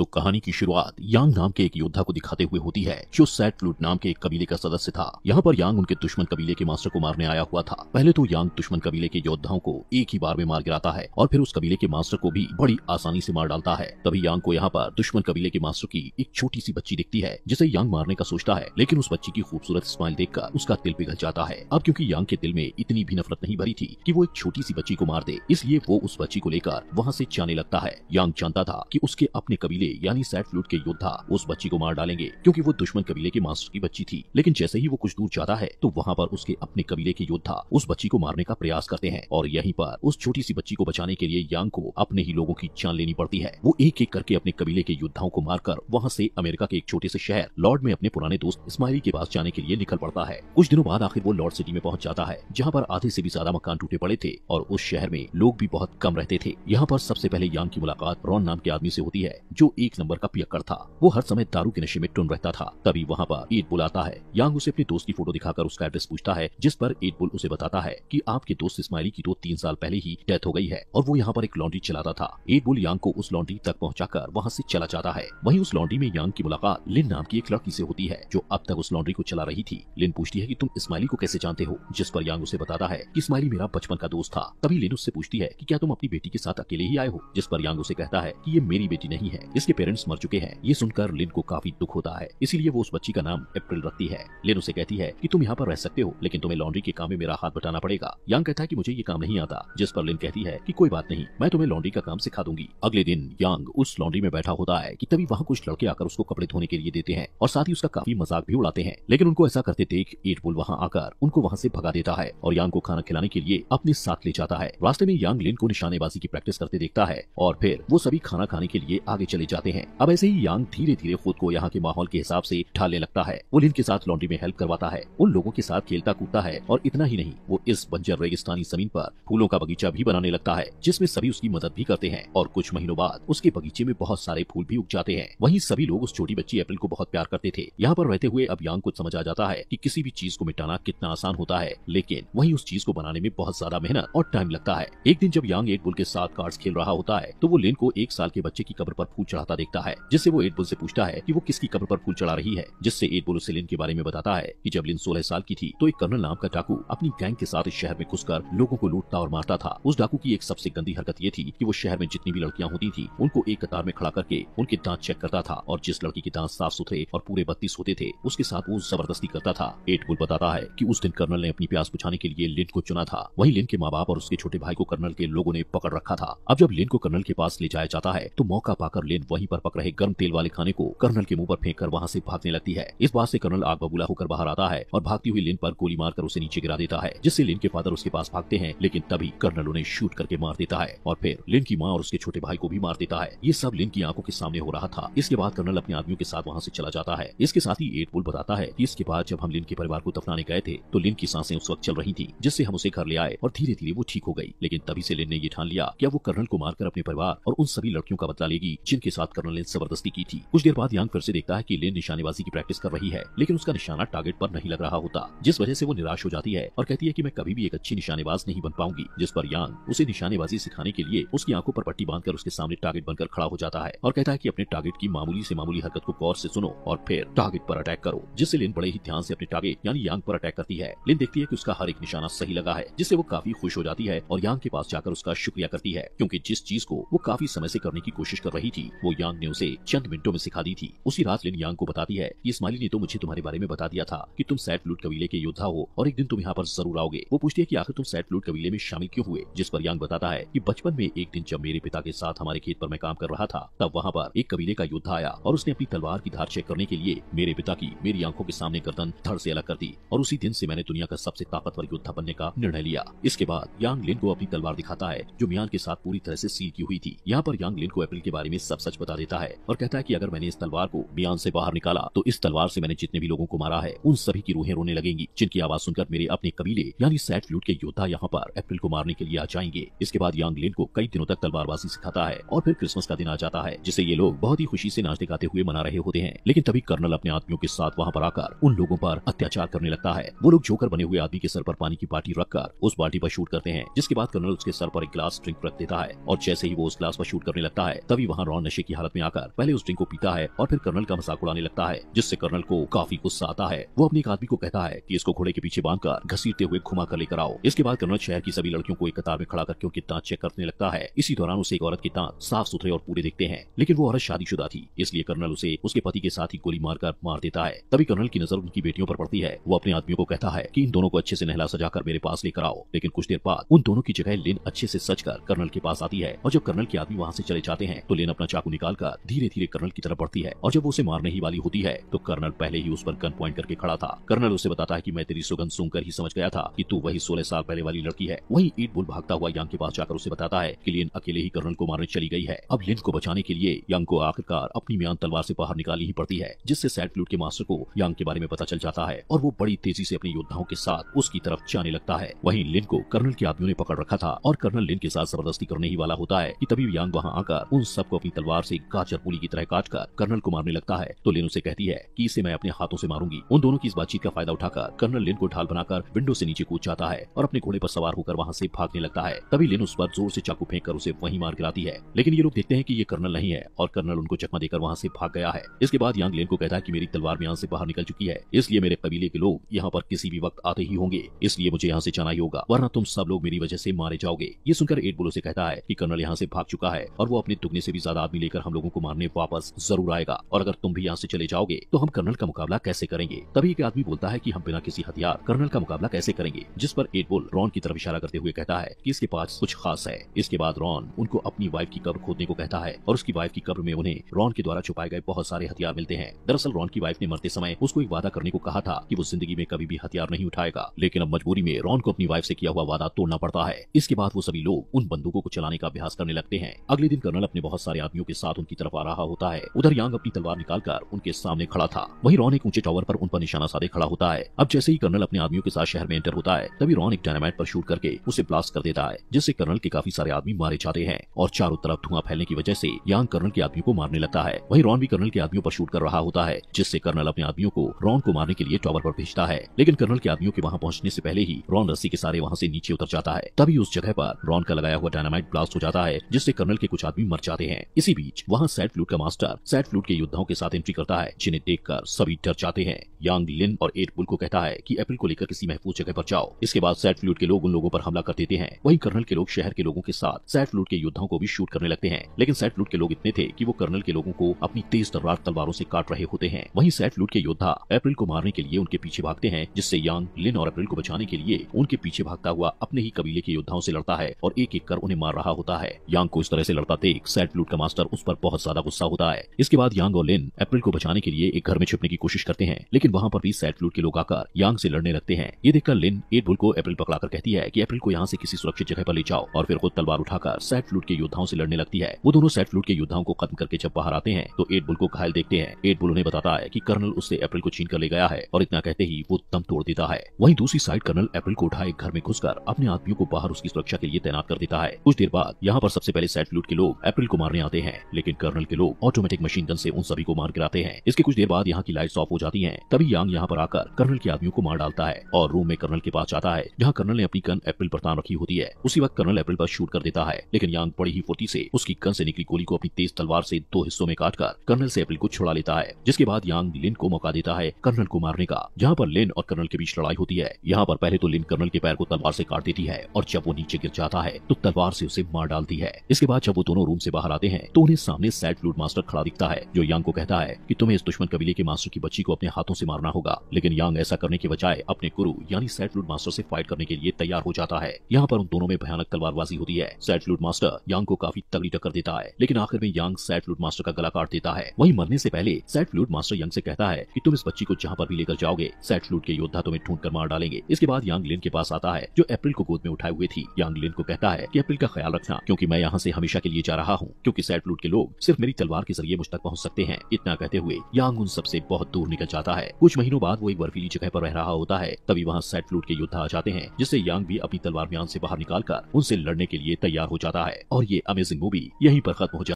तो कहानी की शुरुआत यांग नाम के एक योद्धा को दिखाते हुए होती है जो सैट लूट नाम के एक कबीले का सदस्य था यहाँ पर यांग उनके दुश्मन कबीले के मास्टर को मारने आया हुआ था पहले तो यांग दुश्मन कबीले के योद्धाओं को एक ही बार में मार गिराता है और फिर उस कबीले के मास्टर को भी बड़ी आसानी से मार डालता है तभी यांग को यहाँ पर दुश्मन कबीले के मास्टर की एक छोटी सी बच्ची दिखती है जिसे यांग मारने का सोचता है लेकिन उस बच्ची की खूबसूरत स्माइल देखकर उसका दिल पिघल जाता है अब क्यूँकी यांग के दिल में इतनी भी नफरत नहीं भरी थी की वो एक छोटी सी बच्ची को मार दे इसलिए वो उस बच्ची को लेकर वहाँ ऐसी जाने लगता है यांग जानता था की उसके अपने कबीले यानी सैट फ्लूट के योद्धा उस बच्ची को मार डालेंगे क्योंकि वो दुश्मन कबीले के मास्टर की बच्ची थी लेकिन जैसे ही वो कुछ दूर जाता है तो वहाँ पर उसके अपने कबीले के योद्धा उस बच्ची को मारने का प्रयास करते हैं और यहीं पर उस छोटी सी बच्ची को बचाने के लिए यांग को अपने ही लोगों की जान लेनी पड़ती है वो एक एक करके अपने कबीले के योद्धाओं को मारकर वहाँ से अमेरिका के एक छोटे से शहर लॉर्ड में अपने पुराने दोस्त इस्माइली के पास जाने के लिए निकल पड़ता है कुछ दिनों बाद आखिर वो लॉर्ड सिटी में पहुँच जाता है जहाँ पर आधे से भी ज्यादा मकान टूटे पड़े थे और उस शहर में लोग भी बहुत कम रहते थे यहाँ पर सबसे पहले यांग की मुलाकात रॉन नाम के आदमी से होती है जो एक नंबर का पियक्कर था वो हर समय दारू के नशे में टुन रहता था तभी वहाँ पर ईद बुल आता है यांग उसे अपने दोस्त की फोटो दिखाकर उसका एड्रेस पूछता है जिस पर ईद बुल उसे बताता है की आपके दोस्त इस्माइली की तो तीन साल पहले ही डेथ हो गई है और वो यहाँ पर एक लॉन्ड्री चलाता था ईद बुल यांग को उस लॉन्ड्री तक पहुँचा कर वहाँ ऐसी चला जाता है वही उस लॉन्ड्री में यांग की मुलाकात लिन नाम की एक लड़की ऐसी होती है जो अब तक उस लॉन्ड्री को चला रही थी लिन पूछती है की तुम इस्माइली को कैसे जानते हो जिस पर यांग उसे बताता है की इस्माइली मेरा बचपन का दोस्त था तभी लिन उससे पूछती है की क्या तुम अपनी बेटी के साथ अकेले ही आए हो जिस पर यांग उसे कहता है की ये मेरी बेटी नहीं है जिसके पेरेंट्स मर चुके हैं ये सुनकर लिन को काफी दुख होता है इसीलिए वो उस बच्ची का नाम अप्रैल रखती है लिन उसे कहती है की तुम यहाँ पर रह सकते हो लेकिन तुम्हें लॉन्ड्री के काम में मेरा हाथ बटाना पड़ेगा यांग कहता है की मुझे ये काम नहीं आता जिस पर लिन कहती है की कोई बात नहीं मैं तुम्हें लॉन्ड्री का काम सिखा दूंगी अगले दिन यांग उस लॉन्ड्री में बैठा होता है की तभी वहाँ कुछ लड़के आकर उसको कपड़े धोने के लिए देते हैं और साथ ही उसका काफी मजाक भी उड़ाते हैं लेकिन उनको ऐसा करते देख ईटबुल वहाँ आकर उनको वहाँ से भगा देता है और यांग को खाना खिलाने के लिए अपने साथ ले जाता है रास्ते में यांग लिन को निशानेबाजी की प्रैक्टिस करते देखता है और फिर वो सभी खाना खाने के लिए आगे चले जाते हैं अब ऐसे ही यांग धीरे धीरे खुद को यहाँ के माहौल के हिसाब से ढालने लगता है वो लिन के साथ लॉन्ड्री में हेल्प करवाता है उन लोगों के साथ खेलता कूदता है और इतना ही नहीं वो इस बंजर रेगिस्तानी जमीन पर फूलों का बगीचा भी बनाने लगता है जिसमे सभी उसकी मदद भी करते हैं और कुछ महीनों बाद उसके बगीचे में बहुत सारे फूल भी उग जाते हैं वही सभी लोग उस छोटी बच्ची एप्पल को बहुत प्यार करते थे यहाँ पर रहते हुए अब यांग को समझ आ जाता है की किसी भी चीज को मिटाना कितना आसान होता है लेकिन वही उस चीज को बनाने में बहुत ज्यादा मेहनत और टाइम लगता है एक दिन जब यांग एक बुल के साथ कार्ड खेल रहा होता है तो वो लिन को एक साल के बच्चे की कब्र पर फूल चढ़ाता देखता है जिससे वो बुल से पूछता है कि वो किसकी कब्र पर फूल चढ़ा रही है जिससे बुल उसे लिन के बारे में बताता है कि जब लिन सोलह साल की थी तो एक कर्नल नाम का डाकू अपनी गैंग के साथ इस शहर में घुसकर लोगों को लूटता और मारता था उस डाकू की एक सबसे गंदी हरकत ये थी की वो शहर में जितनी भी लड़कियाँ होती थी उनको एक कतार में खड़ा करके उनके दाँत चेक करता था और जिस लड़की के दाँत साफ सुथरे और पूरे बत्तीस होते थे उसके साथ वो जबरदस्ती करता था एटबुल बताता है की उस दिन कर्नल ने अपनी प्यास बुझाने के लिए लिन को चुना था वही लिन के माँ बाप और उसके छोटे भाई को कर्नल के लोगों ने पकड़ रखा था अब जब लिन को कर्नल के पास ले जाया जाता है तो मौका पाकर लिन वहीं पर पक रहे गर्म तेल वाले खाने को कर्नल के मुंह पर फेंक कर वहाँ से भागने लगती है इस बात से कर्नल आग बबूला होकर बाहर आता है और भागती हुई लिन पर गोली मारकर उसे नीचे गिरा देता है जिससे लिन के फादर उसके पास भागते हैं लेकिन तभी कर्नल उन्हें शूट करके मार देता है और फिर लिन की माँ और उसके छोटे भाई को भी मार देता है ये सब लिन की आंखों के सामने हो रहा था इसके बाद कर्नल अपने आदमियों के साथ वहाँ से चला जाता है इसके साथ ही एट पुल बताता है की इसके बाद जब हम लिन के परिवार को दफनाने गए थे तो लिन की सांसें उस वक्त चल रही थी जिससे हम उसे घर ले आए और धीरे धीरे वो ठीक हो गई लेकिन तभी से लिन ने ये ठान लिया क्या वो कर्नल को मारकर अपने परिवार और उन सभी लड़कियों का बदला लेगी जिनके साथ साथ कर्नल ने जबरदस्ती की थी कुछ देर बाद यांग फिर से देखता है कि लेन निशानेबाजी की प्रैक्टिस कर रही है लेकिन उसका निशाना टारगेट पर नहीं लग रहा होता जिस वजह से वो निराश हो जाती है और कहती है कि मैं कभी भी एक अच्छी निशानेबाज नहीं बन पाऊंगी जिस पर यांग उसे निशानेबाजी सिखाने के लिए उसकी आंखों पर पट्टी बांधकर उसके सामने टारगेट बनकर खड़ा हो जाता है और कहता है की अपने टारगेट की मामूली ऐसी मामूली हरकत को गौर ऐसी सुनो और फिर टारगेट आरोप अटैक करो जिससे लेन बड़े ही ध्यान ऐसी अपने टारगेट यानी यांग आरोप अटैक करती है लेन देखती है की उसका हर एक निशाना सही लगा है जिससे वो काफी खुश हो जाती है और यांग के पास जाकर उसका शुक्रिया करती है क्यूँकी जिस चीज को वो काफी समय ऐसी करने की कोशिश कर रही थी वो यांग ने उसे चंद मिनटों में सिखा दी थी उसी रात लिन यांग को बताती है कि इस्माइली ने तो मुझे तुम्हारे बारे में बता दिया था कि तुम सैट लूट कबीले के योद्धा हो और एक दिन तुम यहाँ पर जरूर आओगे वो पूछती है कि आखिर तुम सैट लूट कबीले में शामिल क्यों हुए जिस पर यांग बताता है की बचपन में एक दिन जब मेरे पिता के साथ हमारे खेत पर मैं काम कर रहा था तब वहाँ पर एक कबीले का योद्धा आया और उसने अपनी तलवार की धार चेक करने के लिए मेरे पिता की मेरी आंखों के सामने गर्दन धड़ ऐसी अलग कर दी और उसी दिन ऐसी मैंने दुनिया का सबसे ताकतवर योद्धा बनने का निर्णय लिया इसके बाद यांग लिन को अपनी तलवार दिखाता है जो मियान के साथ पूरी तरह ऐसी सील की हुई थी यहाँ पर यांग लिन को एप्रिल के बारे में सब सच बता देता है और कहता है की अगर मैंने इस तलवार को बयान ऐसी बाहर निकाला तो इस तलवार ऐसी मैंने जितने भी लोगों को मारा है उन सभी की रूहें रोने लगेंगी जिनकी आवाज सुनकर मेरे अपने कबीले यानी सैट फ्लूट के योद्धा यहाँ पर अप्रैल को मारने के लिए आ जाएंगे इसके बाद यांग लिन को कई दिनों तक तलवारबाजी सिखाता है और फिर क्रिसमस का दिन आ जाता है जिसे ये लोग बहुत ही खुशी से नाचते गाते हुए मना रहे होते हैं लेकिन तभी कर्नल अपने आदमियों के साथ वहाँ पर आकर उन लोगों पर अत्याचार करने लगता है वो लोग जोकर बने हुए आदमी के सर पर पानी की बाल्टी रखकर उस बाल्टी पर शूट करते हैं जिसके बाद कर्नल उसके सर पर एक ग्लास ड्रिंक रख देता है और जैसे ही वो उस ग्लास पर शूट करने लगता है तभी वहाँ रॉन नशे की हालत में आकर पहले उस ड्रिंक को पीता है और फिर कर्नल का मजाक उड़ाने लगता है जिससे कर्नल को काफी गुस्सा आता है वो अपने एक आदमी को कहता है कि इसको घोड़े के पीछे बांधकर घसीटते हुए घुमा कर लेकर आओ इसके बाद कर्नल शहर की सभी लड़कियों को एक कतार में खड़ा करके उनके दांत चेक करने लगता है इसी दौरान उसे एक औरत के दांत साफ सुथरे और पूरे दिखते हैं लेकिन वो औरत शादीशुदा थी इसलिए कर्नल उसे उसके पति के साथ ही गोली मारकर मार देता है तभी कर्नल की नजर उनकी बेटियों पर पड़ती है वो अपने आदमियों को कहता है की इन दोनों को अच्छे से नहला सजा कर मेरे पास लेकर आओ लेकिन कुछ देर बाद उन दोनों की जगह लिन अच्छे से सज कर कर्नल के पास आती है और जब कर्नल के आदमी वहाँ से चले जाते हैं तो लेन अपना चाकू निकाल निकालकर धीरे धीरे कर्नल की तरफ बढ़ती है और जब उसे मारने ही वाली होती है तो कर्नल पहले ही उस पर गन पॉइंट करके खड़ा था कर्नल उसे बताता है की मैं तेरी सुगंध सुनकर ही समझ गया था की तू वही सोलह साल पहले वाली लड़की है वही ईट बुल भागता हुआ यांग के पास जाकर उसे बताता है की लिन अकेले ही कर्नल को मारने चली गई है अब लिन को बचाने के लिए यांग को आखिरकार अपनी म्यान तलवार ऐसी बाहर निकालनी ही पड़ती है जिससे सैड फ्लूट के मास्टर को यांग के बारे में पता चल जाता है और वो बड़ी तेजी से अपने योद्धाओं के साथ उसकी तरफ जाने लगता है वहीं लिन को कर्नल के आदमियों ने पकड़ रखा था और कर्नल लिन के साथ जबरदस्ती करने ही वाला होता है कि तभी यांग वहां आकर उन सबको अपनी तलवार तलवार से गाजर पुली की तरह काट कर कर्नल को मारने लगता है तो लिन उसे कहती है की इसे मैं अपने हाथों ऐसी मारूंगी उन दोनों की इस बातचीत का फायदा उठाकर कर्नल लिन को ढाल बनाकर विंडो ऐसी नीचे कूद जाता है और अपने घोड़े आरोप सवार होकर वहाँ ऐसी भागने लगता है तभी लिन उस पर जोर ऐसी चाकू फेंक कर उसे वही मार गिराती है लेकिन ये लोग देखते हैं की ये कर्नल नहीं है और कर्नल उनको चकमा देकर वहाँ ऐसी भाग गया है इसके बाद यंग लिन को कहता है की मेरी तलवार यहाँ ऐसी बाहर निकल चुकी है इसलिए मेरे कबीले के लोग यहाँ पर किसी भी वक्त आते ही होंगे इसलिए मुझे यहाँ से जाना ही होगा वरना तुम सब लोग मेरी वजह से मारे जाओगे ये सुनकर एट बोलो से कहता है कि कर्नल यहाँ से भाग चुका है और वो अपने दुगने से भी ज्यादा आदमी लेकर हम लोगों को मारने वापस जरूर आएगा और अगर तुम भी यहाँ से चले जाओगे तो हम कर्नल का मुकाबला कैसे करेंगे तभी एक आदमी बोलता है की हम बिना किसी हथियार कर्नल का मुकाबला कैसे करेंगे जिस पर एट बोल रॉन की तरफ इशारा करते हुए कहता है की इसके पास कुछ खास है इसके बाद रॉन उनको अपनी वाइफ की कब्र खोदने को कहता है और उसकी वाइफ की कब्र में उन्हें रॉन के द्वारा छुपाए गए बहुत सारे हथियार मिलते हैं दरअसल रॉन की वाइफ ने मरते समय उसको एक वादा करने को कहा था की वो जिंदगी में कभी भी हथियार नहीं उठाएगा लेकिन अब मजबूरी में रॉन को अपनी वाइफ ऐसी किया हुआ वादा तोड़ना पड़ता है इसके बाद वो सभी लोग उन बंदूकों को चलाने का अभ्यास करने लगते हैं अगले दिन कर्नल अपने बहुत सारे आदमियों के साथ उनकी तरफ आ रहा होता है उधर यांग अपनी तलवार निकालकर उनके सामने खड़ा था वही रॉन एक ऊंचे टावर पर उन पर निशाना साधे खड़ा होता है अब जैसे ही कर्नल अपने आदमियों के साथ शहर में एंटर होता है तभी रॉन एक डायनामाइट पर शूट करके उसे ब्लास्ट कर देता है जिससे कर्नल के काफी सारे आदमी मारे जाते हैं और चारों तरफ धुआं फैलने की वजह से यांग कर्नल के आदमियों को मारने लगता है वही रॉन भी कर्नल के आदमियों पर शूट कर रहा होता है जिससे कर्नल अपने आदमियों को रॉन को मारने के लिए टावर पर भेजता है लेकिन कर्नल के आदमियों के वहाँ पहुँचने से पहले ही रॉन रस्सी के सारे वहाँ से नीचे उतर जाता है तभी उस जगह पर रॉन का लगाया हुआ डायनामाइट ब्लास्ट हो जाता है जिससे कर्नल के कुछ आदमी मर जाते हैं इसी बीच बीच वहाँ सैट फ्लूट का मास्टर सैट फ्लूट के योद्धाओं के साथ एंट्री करता है जिन्हें देखकर सभी डर जाते हैं यांग लिन और एट पुल को कहता है की एप्रिल को लेकर किसी महफूज जगह आरोप जाओ इसके बाद सैट फ्लूट के लोग उन लोगों पर हमला कर देते हैं वही कर्नल के लोग शहर के लोगों के साथ सैट फ्लूट के योद्धाओं को भी शूट करने लगते हैं लेकिन सैट फ्लूट के लोग इतने थे की वो कर्नल के लोगों को अपनी तेज तलवार तलवारों ऐसी काट रहे होते हैं वही सैट फ्लूट के योद्धा अप्रैल को मारने के लिए उनके पीछे भागते हैं जिससे यांग लिन और अप्रैल को बचाने के लिए उनके पीछे भागता हुआ अपने ही कबीले के योद्धाओं से लड़ता है और एक एक कर उन्हें मार रहा होता है यांग को इस तरह से लड़ता देख सैट फ्लूट का मास्टर उस उस पर बहुत ज्यादा गुस्सा होता है इसके बाद यांग और लिन अप्रैल को बचाने के लिए एक घर में छिपने की कोशिश करते हैं लेकिन वहाँ पर भी सैट फ्लूट के लोग आकर यांग से लड़ने लगते हैं ये देखकर लिन एट बुल को अप्रैल कर कहती है की अप्रैल को यहाँ से किसी सुरक्षित जगह पर ले जाओ और फिर खुद तलवार उठाकर सैट फ्लूट के योद्धाओं से लड़ने लगती है वो दोनों सैट फ्लूट के योद्धाओं को खत्म करके जब बाहर आते हैं तो एट बुल को घायल देखते हैं एट बुल उन्हें बताता है की कर्नल उससे अप्रैल को छीन कर ले गया है और इतना कहते ही वो दम तोड़ देता है वहीं दूसरी साइड कर्नल अप्रैल को उठाए घर में घुसकर अपने आदमियों को बाहर उसकी सुरक्षा के लिए तैनात कर देता है कुछ देर बाद यहाँ पर सबसे पहले सैट फ्लूट के लोग अप्रैल को मारने आते हैं लेकिन कर्नल के लोग ऑटोमेटिक मशीन गन से उन सभी को मार गिराते हैं इसके कुछ देर बाद यहाँ की लाइट्स ऑफ हो जाती हैं तभी यांग यहाँ पर आकर कर्नल के आदमियों को मार डालता है और रूम में कर्नल के पास जाता है जहाँ कर्नल ने अपनी गन अप्रिल पर तान रखी होती है उसी वक्त कर्नल अप्रिल पर शूट कर देता है लेकिन यांग बड़ी ही फुर्ती से उसकी गन से निकली गोली को अपनी तेज तलवार से दो हिस्सों में काट कर कर्नल से अप्रिल को छुड़ा लेता है जिसके बाद यांग लिन को मौका देता है कर्नल को मारने का जहाँ पर लिन और कर्नल के बीच लड़ाई होती है यहाँ पर पहले तो लिन कर्नल के पैर को तलवार से काट देती है और जब वो नीचे गिर जाता है तो तलवार से उसे मार डालती है इसके बाद जब वो दोनों रूम से बाहर आते हैं तो उन्हें सामने सैट लूट मास्टर खड़ा दिखता है जो यांग को कहता है कि तुम्हें इस दुश्मन कबीले के मास्टर की बच्ची को अपने हाथों से मारना होगा लेकिन यांग ऐसा करने के बजाय अपने गुरु यानी सैट लूट मास्टर से फाइट करने के लिए तैयार हो जाता है यहाँ पर उन दोनों में भयानक तलवारबाजी होती है सैट लूट मास्टर यांग को काफी तगड़ी टक्कर देता है लेकिन आखिर में यांग सैट लूट मास्टर का गला काट देता है वही मरने ऐसी पहले सैट लूट मास्टर यंग से कहता है की तुम इस बच्ची को जहाँ पर भी लेकर जाओगे सैट लूट के योद्धा तुम्हें ढूंढ कर मार डालेंगे इसके बाद यांग लिन के पास आता है जो अप्रैल को गोद में उठाए हुए थी यांग लिन को कहता है की अप्रैल का ख्याल रखना क्यूँकी मैं यहाँ से हमेशा के लिए जा रहा हूँ क्यूँकी सैट लूट के लोग सिर्फ मेरी तलवार के जरिए मुझ तक पहुँच सकते हैं इतना कहते हुए यांग उन सबसे बहुत दूर निकल जाता है कुछ महीनों बाद वो एक बर्फीली जगह पर रह रहा होता है तभी वहाँ सेट फ्लूट के योद्धा आ जाते हैं जिससे यांग भी अपनी तलवार म्यान से बाहर निकाल कर उनसे लड़ने के लिए तैयार हो जाता है और ये अमेजिंग मूवी यहीं पर खत्म हो जाता